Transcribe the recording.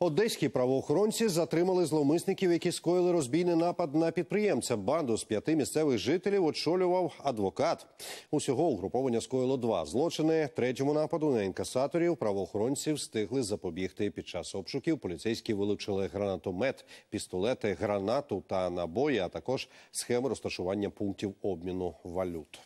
Одеські правоохоронці затримали зловмисників, які скоїли розбійний напад на підприємця. Банду з п'яти місцевих жителів очолював адвокат. Усього угруповання скоїло два злочини. Третьому нападу на інкасаторів Правоохоронців встигли запобігти під час обшуків. Поліцейські вилучили гранатомет, пістолети, гранату та набої, а також схему розташування пунктів обміну валют.